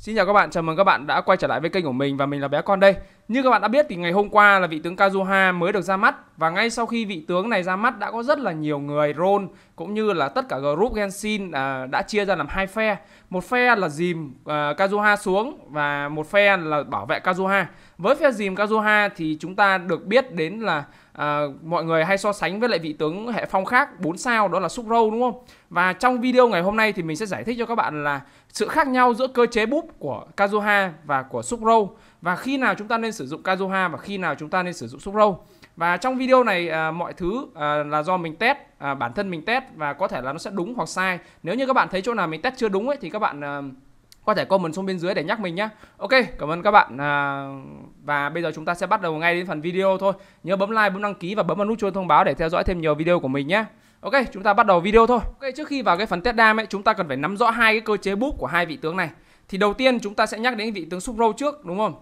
Xin chào các bạn, chào mừng các bạn đã quay trở lại với kênh của mình và mình là bé con đây. Như các bạn đã biết thì ngày hôm qua là vị tướng Kazuha mới được ra mắt và ngay sau khi vị tướng này ra mắt đã có rất là nhiều người roll cũng như là tất cả group Genshin à, đã chia ra làm hai phe. Một phe là dìm à, Kazuha xuống và một phe là bảo vệ Kazuha. Với phe dìm Kazuha thì chúng ta được biết đến là à, mọi người hay so sánh với lại vị tướng hệ phong khác 4 sao đó là xúc râu đúng không? Và trong video ngày hôm nay thì mình sẽ giải thích cho các bạn là sự khác nhau giữa cơ chế búp của Kazuha và của xúc râu và khi nào chúng ta nên sử dụng Kazuha và khi nào chúng ta nên sử dụng xúc râu. Và trong video này à, mọi thứ à, là do mình test, à, bản thân mình test và có thể là nó sẽ đúng hoặc sai. Nếu như các bạn thấy chỗ nào mình test chưa đúng ấy thì các bạn à, có thể comment xuống bên dưới để nhắc mình nhé ok cảm ơn các bạn à, và bây giờ chúng ta sẽ bắt đầu ngay đến phần video thôi nhớ bấm like bấm đăng ký và bấm vào nút chuông thông báo để theo dõi thêm nhiều video của mình nhé Ok, chúng ta bắt đầu video thôi. Ok, trước khi vào cái phần test đam ấy, chúng ta cần phải nắm rõ hai cái cơ chế búp của hai vị tướng này. Thì đầu tiên chúng ta sẽ nhắc đến vị tướng xúc râu trước, đúng không?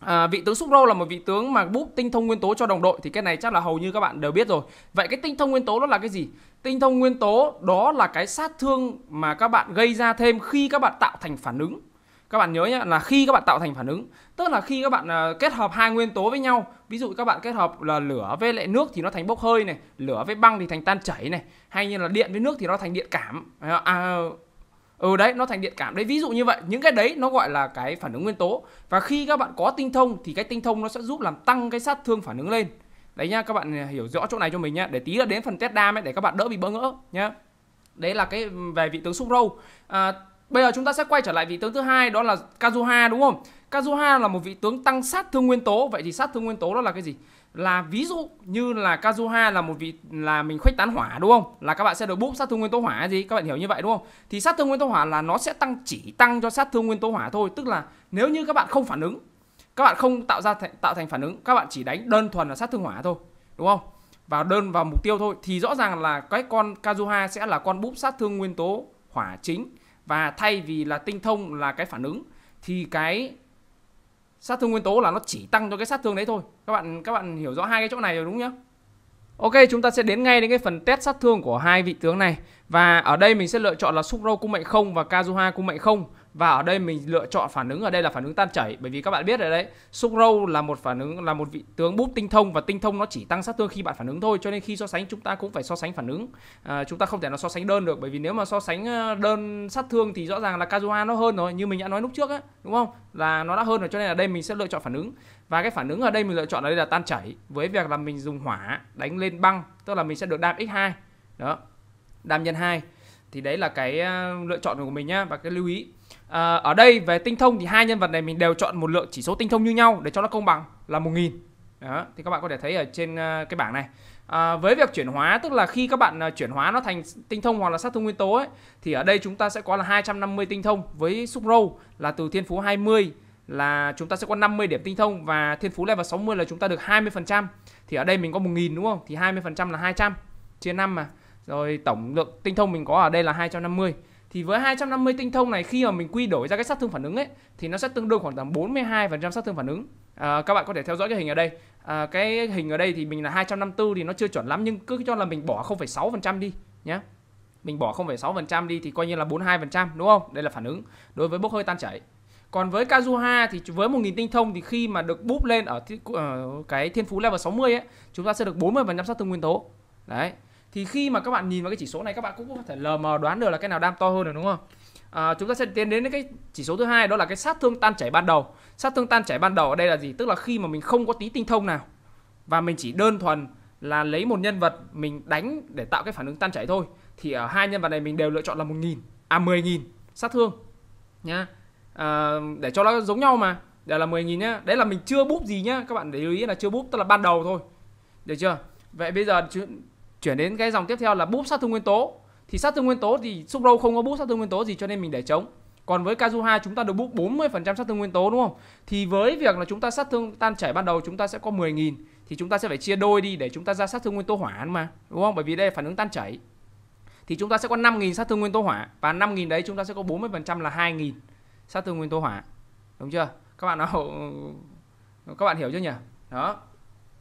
À, vị tướng Sugro là một vị tướng mà búp tinh thông nguyên tố cho đồng đội thì cái này chắc là hầu như các bạn đều biết rồi. Vậy cái tinh thông nguyên tố đó là cái gì? Tinh thông nguyên tố đó là cái sát thương mà các bạn gây ra thêm khi các bạn tạo thành phản ứng. Các bạn nhớ nhé là khi các bạn tạo thành phản ứng, tức là khi các bạn à, kết hợp hai nguyên tố với nhau, ví dụ các bạn kết hợp là lửa với lại nước thì nó thành bốc hơi này, lửa với băng thì thành tan chảy này, hay như là điện với nước thì nó thành điện cảm. À, ừ đấy nó thành điện cảm đấy ví dụ như vậy những cái đấy nó gọi là cái phản ứng nguyên tố và khi các bạn có tinh thông thì cái tinh thông nó sẽ giúp làm tăng cái sát thương phản ứng lên đấy nhá các bạn à, hiểu rõ chỗ này cho mình nhá để tí là đến phần test đam ấy để các bạn đỡ bị bỡ ngỡ nhá đấy là cái về vị tướng xúc râu à, bây giờ chúng ta sẽ quay trở lại vị tướng thứ hai đó là kazuha đúng không kazuha là một vị tướng tăng sát thương nguyên tố vậy thì sát thương nguyên tố đó là cái gì là ví dụ như là Kazuha là một vị là mình khuếch tán hỏa đúng không? Là các bạn sẽ được búp sát thương nguyên tố hỏa gì? Các bạn hiểu như vậy đúng không? Thì sát thương nguyên tố hỏa là nó sẽ tăng chỉ tăng cho sát thương nguyên tố hỏa thôi, tức là nếu như các bạn không phản ứng, các bạn không tạo ra th tạo thành phản ứng, các bạn chỉ đánh đơn thuần là sát thương hỏa thôi, đúng không? Và đơn vào mục tiêu thôi thì rõ ràng là cái con Kazuha sẽ là con búp sát thương nguyên tố hỏa chính và thay vì là tinh thông là cái phản ứng thì cái sát thương nguyên tố là nó chỉ tăng cho cái sát thương đấy thôi các bạn các bạn hiểu rõ hai cái chỗ này rồi đúng nhá Ok chúng ta sẽ đến ngay đến cái phần test sát thương của hai vị tướng này và ở đây mình sẽ lựa chọn là Sucro cung mệnh không và Kazuha cung mệnh không và ở đây mình lựa chọn phản ứng ở đây là phản ứng tan chảy bởi vì các bạn biết rồi đấy xúc râu là một phản ứng là một vị tướng bút tinh thông và tinh thông nó chỉ tăng sát thương khi bạn phản ứng thôi cho nên khi so sánh chúng ta cũng phải so sánh phản ứng à, chúng ta không thể nào so sánh đơn được bởi vì nếu mà so sánh ờ, đơn sát thương thì rõ ràng là Kazuha nó hơn rồi như mình đã nói lúc trước á đúng không là nó đã hơn rồi cho nên ở đây mình sẽ lựa chọn phản ứng và cái phản ứng ở đây mình lựa chọn ở đây là tan chảy với việc là mình dùng hỏa đánh lên băng tức là mình sẽ được đam x2 đó đam nhân 2 thì đấy là cái ờ, lựa chọn của mình nhá và cái lưu ý À, ở đây về tinh thông thì hai nhân vật này mình đều chọn một lượng chỉ số tinh thông như nhau để cho nó công bằng là 1000. Đó, thì các bạn có thể thấy ở trên ờ, cái bảng này. À, với việc chuyển hóa tức là khi các bạn chuyển hóa nó thành tinh thông hoặc là sát thương nguyên tố ấy, thì ở đây chúng ta sẽ có là 250 tinh thông với xúc râu là từ thiên phú 20 là chúng ta sẽ có 50 điểm tinh thông và thiên phú level 60 là chúng ta được 20%. Thì ở đây mình có 1000 đúng không? Thì 20% là 200 chia 5 mà. Rồi tổng lượng tinh thông mình có ở đây là 250 thì với 250 tinh thông này khi mà mình quy đổi ra cái sát thương phản ứng ấy thì nó sẽ tương đương khoảng tầm 42% sát thương phản ứng. À, các bạn có thể theo dõi cái hình ở đây. À, cái hình ở đây thì mình là 254 thì nó chưa chuẩn lắm nhưng cứ cho là mình bỏ 0,6% đi nhé Mình bỏ 0,6% đi thì coi như là 42% đúng không? Đây là phản ứng đối với bốc hơi tan chảy. Còn với Kazuha thì với 1000 tinh thông thì khi mà được búp lên ở, thi, ở ờ, cái thiên phú level 60 ấy, chúng ta sẽ được 40% sát thương nguyên tố. Đấy thì khi mà các bạn nhìn vào cái chỉ số này các bạn cũng có thể lờ mờ đoán được là cái nào đam to hơn được đúng không à, chúng ta sẽ tiến đến cái chỉ số thứ hai đó là cái sát thương tan chảy ban đầu sát thương tan chảy ban đầu ở đây là gì tức là khi mà mình không có tí tinh thông nào và mình chỉ đơn thuần là lấy một nhân vật mình đánh để tạo cái phản ứng tan chảy thôi thì ở hai nhân vật này mình đều lựa chọn là một nghìn à mười nghìn sát thương nhá à, để cho nó giống nhau mà để là 10.000 nhá đấy là mình chưa búp gì nhá các bạn để lưu ý là chưa búp tức là ban đầu thôi được chưa vậy bây giờ chuyển đến cái dòng tiếp theo là búp sát thương nguyên tố thì sát thương nguyên tố thì xúc đâu không có búp sát thương nguyên tố gì cho nên mình để chống còn với Kazuha chúng ta được búp 40% sát thương nguyên tố đúng không? Thì với việc là chúng ta sát thương tan chảy ban đầu chúng ta sẽ có 10.000 thì chúng ta sẽ phải chia đôi đi để chúng ta ra sát thương nguyên tố hỏa mà, đúng không? Bởi vì đây là phản ứng tan chảy. Thì chúng ta sẽ có 5.000 sát thương nguyên tố hỏa và 5.000 đấy chúng ta sẽ có 40% là 2.000 sát thương nguyên tố hỏa. Đúng chưa? Các bạn nào các bạn hiểu chưa nhỉ? Đó.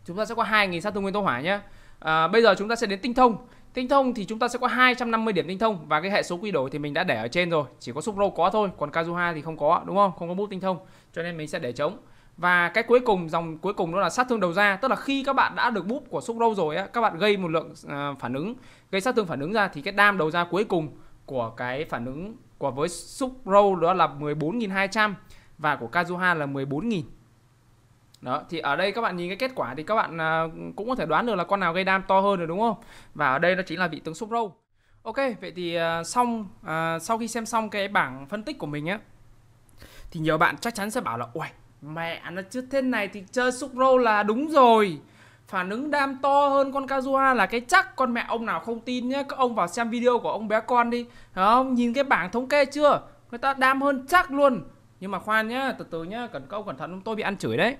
Chúng ta sẽ có 2.000 sát thương nguyên tố hỏa nhé à, bây giờ chúng ta sẽ đến tinh thông Tinh thông thì chúng ta sẽ có 250 điểm tinh thông và cái hệ số quy đổi thì mình đã để ở trên rồi, chỉ có xúc Supro có thôi, còn Kazuha thì không có đúng không? Không có bút tinh thông, cho nên mình sẽ để trống. Và cái cuối cùng dòng cuối cùng đó là sát thương đầu ra, tức là khi các bạn đã được bút của xúc Supro rồi á, các bạn gây một lượng à, phản ứng, gây sát thương phản ứng ra thì cái đam đầu ra cuối cùng của cái phản ứng của với xúc Supro đó là 14.200 và của Kazuha là 14.000. Đó, thì ở đây các bạn nhìn cái kết quả thì các bạn à, cũng có thể đoán được là con nào gây đam to hơn rồi đúng không? Và ở đây nó chính là vị tướng xúc râu. Ok, vậy thì à, xong à, sau khi xem xong cái bảng phân tích của mình á thì nhiều bạn chắc chắn sẽ bảo là ui mẹ nó chứ thế này thì chơi xúc râu là đúng rồi phản ứng đam to hơn con Kazuha là cái chắc con mẹ ông nào không tin nhé các ông vào xem video của ông bé con đi ông nhìn cái bảng thống kê chưa người ta đam hơn chắc luôn nhưng mà khoan nhá từ từ nhá cẩn câu cẩn thận tôi bị ăn chửi đấy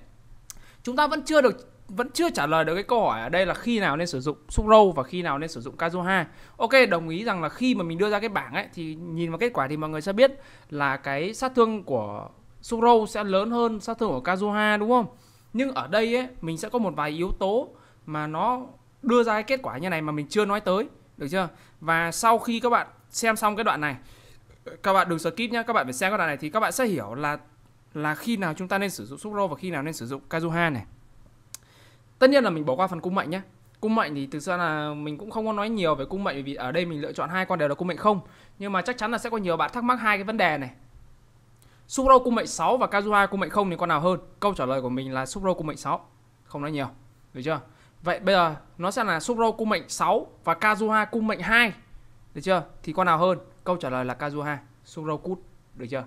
chúng ta vẫn chưa được vẫn chưa trả lời được cái câu hỏi ở đây là khi nào nên sử dụng xúc râu và khi nào nên sử dụng Kazuha. Ok, đồng ý rằng là khi mà mình đưa ra cái bảng ấy thì nhìn vào kết quả thì mọi người sẽ biết là cái sát thương của xúc râu sẽ lớn hơn sát thương của Kazuha đúng không? Nhưng ở đây ấy mình sẽ có một vài yếu tố mà nó đưa ra cái kết quả như này mà mình chưa nói tới, được chưa? Và sau khi các bạn xem xong cái đoạn này các bạn đừng skip nhé các bạn phải xem cái đoạn này thì các bạn sẽ hiểu là là khi nào chúng ta nên sử dụng Sucro và khi nào nên sử dụng Kazuha này. Tất nhiên là mình bỏ qua phần cung mệnh nhé. Cung mệnh thì thực ra là mình cũng không có nói nhiều về cung mệnh vì ở đây mình lựa chọn hai con đều là cung mệnh không. Nhưng mà chắc chắn là sẽ có nhiều bạn thắc mắc hai cái vấn đề này. Sucro cung mệnh 6 và Kazuha cung mệnh không thì con nào hơn? Câu trả lời của mình là Sucro cung mệnh 6. Không nói nhiều. Được chưa? Vậy bây giờ nó sẽ là Sucro cung mệnh 6 và Kazuha cung mệnh 2. Được chưa? Thì con nào hơn? Câu trả lời là Kazuha, Sucro cút. Được chưa?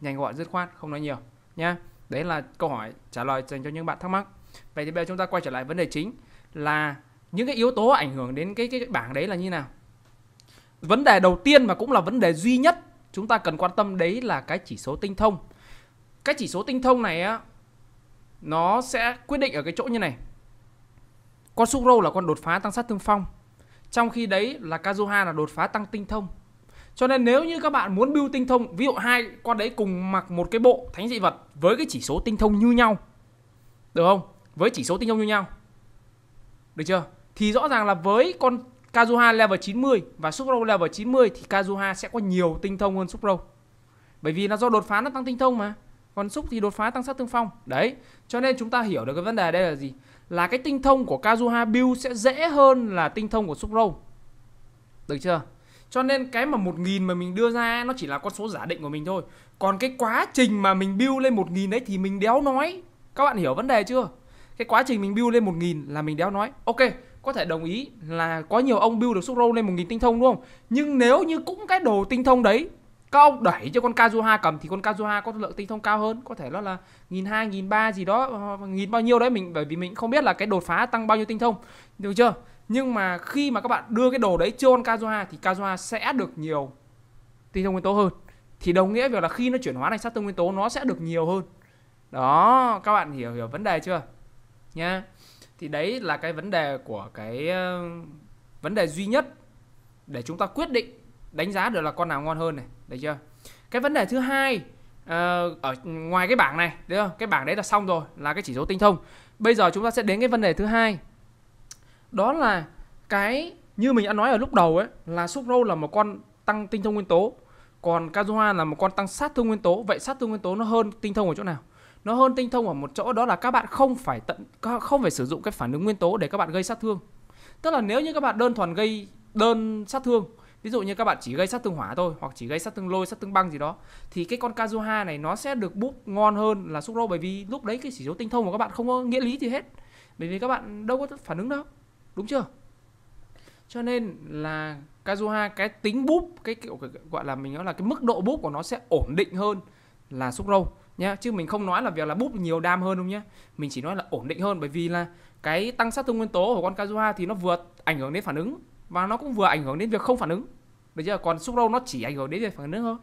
nhanh gọn dứt khoát không nói nhiều nhá đấy là câu hỏi trả lời dành cho những bạn thắc mắc vậy thì bây giờ chúng ta quay trở lại vấn đề chính là những cái yếu tố ảnh hưởng đến cái cái bảng đấy là như nào vấn đề đầu tiên và cũng là vấn đề duy nhất chúng ta cần quan tâm đấy là cái chỉ số tinh thông cái chỉ số tinh thông này á nó sẽ quyết định ở cái chỗ như này con Sugro là con đột phá tăng sát thương phong trong khi đấy là Kazuha là đột phá tăng tinh thông cho nên nếu như các bạn muốn build tinh thông, ví dụ hai con đấy cùng mặc một cái bộ thánh dị vật với cái chỉ số tinh thông như nhau. Được không? Với chỉ số tinh thông như nhau. Được chưa? Thì rõ ràng là với con Kazuha level 90 và Supro level 90 thì Kazuha sẽ có nhiều tinh thông hơn Supro. Bởi vì là do đột phá nó tăng tinh thông mà. Còn Súc thì đột phá tăng sát thương phong. Đấy. Cho nên chúng ta hiểu được cái vấn đề đây là gì? Là cái tinh thông của Kazuha build sẽ dễ hơn là tinh thông của Supro. Được chưa? cho nên cái mà 1.000 mà mình đưa ra nó chỉ là con số giả định của mình thôi còn cái quá trình mà mình build lên 1.000 đấy thì mình đéo nói các bạn hiểu vấn đề chưa cái quá trình mình build lên 1.000 là mình đéo nói ok có thể đồng ý là có nhiều ông build được xúc râu lên 1.000 tinh thông đúng không nhưng nếu như cũng cái đồ tinh thông đấy các ông đẩy cho con Kazuha cầm thì con Kazuha có lượng tinh thông cao hơn có thể nó là nghìn hai nghìn ba gì đó ờ, nghìn bao nhiêu đấy mình bởi vì mình không biết là cái đột phá tăng bao nhiêu tinh thông được chưa nhưng mà khi mà các bạn đưa cái đồ đấy chôn Kazuha thì Kazuha sẽ được nhiều tinh thông nguyên tố hơn thì đồng nghĩa việc là khi nó chuyển hóa thành sát thương nguyên tố nó sẽ được nhiều hơn đó các bạn hiểu hiểu vấn đề chưa nhá thì đấy là cái vấn đề của cái ờ, vấn đề duy nhất để chúng ta quyết định đánh giá được là con nào ngon hơn này đấy chưa cái vấn đề thứ hai uh, ở ngoài cái bảng này đấy không cái bảng đấy là xong rồi là cái chỉ số tinh thông bây giờ chúng ta sẽ đến cái vấn đề thứ hai đó là cái như mình đã nói ở lúc đầu ấy là xúc râu là một con tăng tinh thông nguyên tố còn Kazuha là một con tăng sát thương nguyên tố vậy sát thương nguyên tố nó hơn tinh thông ở chỗ nào nó hơn tinh thông ở một chỗ đó là các bạn không phải tận không phải sử dụng cái phản ứng nguyên tố để các bạn gây sát thương tức là nếu như các bạn đơn thuần gây đơn sát thương ví dụ như các bạn chỉ gây sát thương hỏa thôi hoặc chỉ gây sát thương lôi sát thương băng gì đó thì cái con Kazuha này nó sẽ được búp ngon hơn là xúc râu bởi vì lúc đấy cái chỉ số tinh thông của các bạn không có nghĩa lý gì hết bởi vì các bạn đâu có phản ứng đâu đúng chưa cho nên là Kazuha cái tính búp cái kiểu gọi là mình nói là cái mức độ búp của nó sẽ ổn định hơn là xúc râu nhá chứ mình không nói là việc là búp nhiều đam hơn đúng nhá mình chỉ nói là ổn định hơn bởi vì là cái tăng sát thương nguyên tố của con Kazuha thì nó vừa ảnh hưởng đến phản ứng và nó cũng vừa ảnh hưởng đến việc không phản ứng bây giờ còn xúc râu nó chỉ ảnh hưởng đến việc phản ứng thôi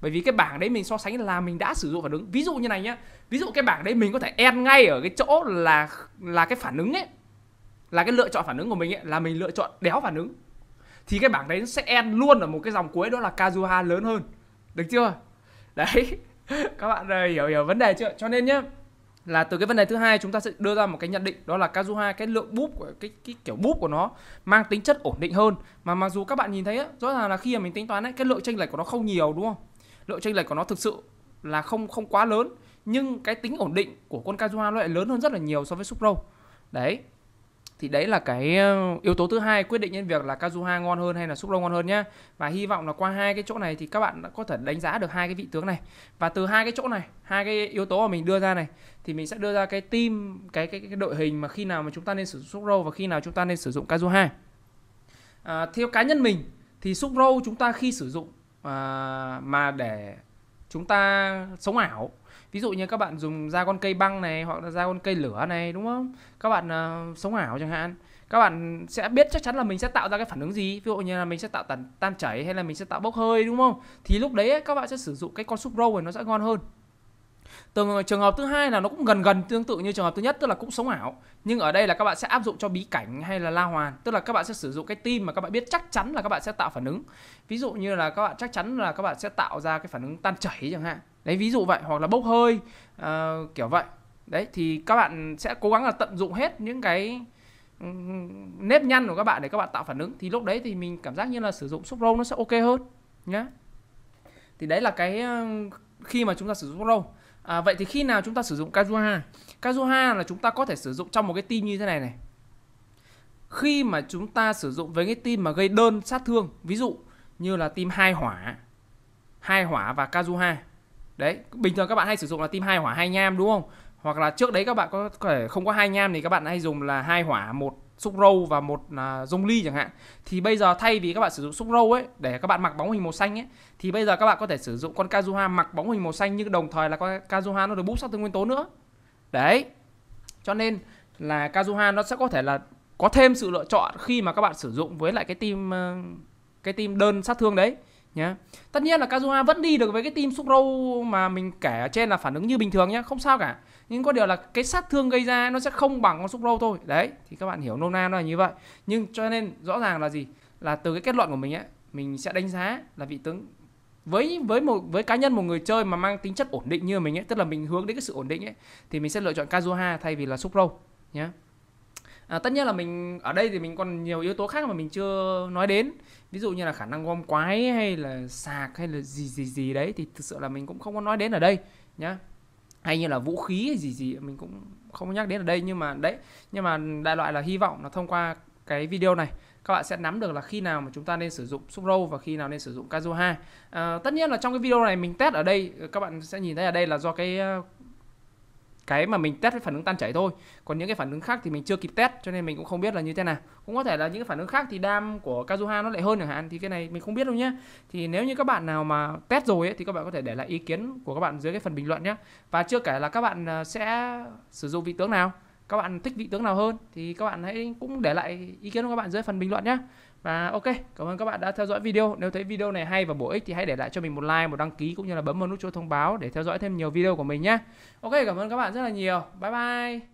bởi vì cái bảng đấy mình so sánh là mình đã sử dụng phản ứng ví dụ như này nhá ví dụ cái bảng đấy mình có thể end ngay ở cái chỗ là là cái phản ứng ấy là cái lựa chọn phản ứng của mình ấy, là mình lựa chọn đéo phản ứng thì cái bảng đấy sẽ end luôn ở một cái dòng cuối đó là Kazuha lớn hơn được chưa đấy các bạn hiểu hiểu vấn đề chưa cho nên nhé là từ cái vấn đề thứ hai chúng ta sẽ đưa ra một cái nhận định đó là Kazuha cái lượng búp của cái, cái kiểu búp của nó mang tính chất ổn định hơn mà mặc dù các bạn nhìn thấy á, rõ ràng là khi mà mình tính toán ấy, cái lượng tranh lệch của nó không nhiều đúng không lượng tranh lệch của nó thực sự là không không quá lớn nhưng cái tính ổn định của con Kazuha nó lại lớn hơn rất là nhiều so với Supro đấy thì đấy là cái ờ, yếu tố thứ hai quyết định đến việc là Kazuha ngon hơn hay là Xúc Lông ngon hơn nhá. Và hy vọng là qua hai cái chỗ này thì các bạn đã có thể đánh giá được hai cái vị tướng này. Và từ hai cái chỗ này, hai cái yếu tố mà mình đưa ra này thì mình sẽ đưa ra cái team, cái cái, cái đội hình mà khi nào mà chúng ta nên sử dụng Xúc Râu và khi nào chúng ta nên sử dụng Kazuha. À, theo cá nhân mình thì Xúc Râu chúng ta khi sử dụng à, mà để chúng ta sống ảo ví dụ như các bạn dùng ra con cây băng này hoặc là ra con cây lửa này đúng không các bạn uh, sống ảo chẳng hạn các bạn sẽ biết chắc chắn là mình sẽ tạo ra cái phản ứng gì ví dụ như là mình sẽ tạo tan, tan chảy hay là mình sẽ tạo bốc hơi đúng không thì lúc đấy các bạn sẽ sử dụng cái con súp râu này nó sẽ ngon hơn từ trường hợp thứ hai là nó cũng gần gần tương tự như trường hợp thứ nhất tức là cũng sống ảo nhưng ở đây là các bạn sẽ áp dụng cho bí cảnh hay là la hoàn tức là các bạn sẽ sử dụng cái team mà các bạn biết chắc chắn là các bạn sẽ tạo phản ứng ví dụ như là các bạn chắc chắn là các bạn sẽ tạo ra cái phản ứng tan chảy chẳng hạn đấy ví dụ vậy hoặc là bốc hơi uh, kiểu vậy đấy thì các bạn sẽ cố gắng là tận dụng hết những cái ừ, nếp nhăn của các bạn để các bạn tạo phản ứng thì lúc đấy thì mình cảm giác như là sử dụng xúc râu nó sẽ ok hơn nhá thì đấy là cái khi mà chúng ta sử dụng row à, vậy thì khi nào chúng ta sử dụng Kazuha Kazuha là chúng ta có thể sử dụng trong một cái team như thế này này khi mà chúng ta sử dụng với cái team mà gây đơn sát thương ví dụ như là team hai hỏa hai hỏa và Kazuha đấy bình thường các bạn hay sử dụng là team hai hỏa hai nham đúng không hoặc là trước đấy các bạn có thể không có hai nham thì các bạn hay dùng là hai hỏa một xúc râu và một à, dung ly chẳng hạn thì bây giờ thay vì các bạn sử dụng xúc râu ấy để các bạn mặc bóng hình màu xanh ấy thì bây giờ các bạn có thể sử dụng con Kazuha mặc bóng hình màu xanh nhưng đồng thời là con Kazuha nó được bút sắc tương nguyên tố nữa đấy cho nên là Kazuha nó sẽ có thể là có thêm sự lựa chọn khi mà các bạn sử dụng với lại cái team ờ, cái team đơn sát thương đấy nhá. Tất nhiên là Kazuha vẫn đi được với cái team xúc râu mà mình kể ở trên là phản ứng như bình thường nhá, không sao cả nhưng có điều là cái sát thương gây ra nó sẽ không bằng con xúc râu thôi đấy thì các bạn hiểu nôm na nó là như vậy nhưng cho nên rõ ràng là gì là từ cái kết luận của mình ấy mình sẽ đánh giá là vị tướng với với một với cá nhân một người chơi mà mang tính chất ổn định như mình ấy tức là mình hướng đến cái sự ổn định ấy thì mình sẽ lựa chọn Kazuha thay vì là xúc râu nhé à, tất nhiên là mình ở đây thì mình còn nhiều yếu tố khác mà mình chưa nói đến ví dụ như là khả năng gom quái hay là sạc hay là gì gì gì đấy thì thực sự là mình cũng không có nói đến ở đây nhá hay như là vũ khí hay gì gì mình cũng không nhắc đến ở đây nhưng mà đấy nhưng mà đại loại là hy vọng là thông qua cái video này các bạn sẽ nắm được là khi nào mà chúng ta nên sử dụng xúc râu và khi nào nên sử dụng Kazuha. À, tất nhiên là trong cái video này mình test ở đây các bạn sẽ nhìn thấy ở đây là do cái cái mà mình test với phản ứng tan chảy thôi còn những cái phản ứng khác thì mình chưa kịp test cho nên mình cũng không biết là như thế nào cũng có thể là những cái phản ứng khác thì đam của Kazuha nó lại hơn chẳng hạn thì cái này mình không biết đâu nhé thì nếu như các bạn nào mà test rồi ấy, thì các bạn có thể để lại ý kiến của các bạn dưới cái phần bình luận nhé và chưa kể là các bạn à, sẽ sử dụng vị tướng nào các bạn thích vị tướng nào hơn thì các bạn hãy cũng để lại ý kiến của các bạn dưới phần bình luận nhé và ok, cảm ơn các bạn đã theo dõi video. Nếu thấy video này hay và bổ ích thì hãy để lại cho mình một like, một đăng ký cũng như là bấm vào nút chuông thông báo để theo dõi thêm nhiều video của mình nhé. Ok, cảm ơn các bạn rất là nhiều. Bye bye.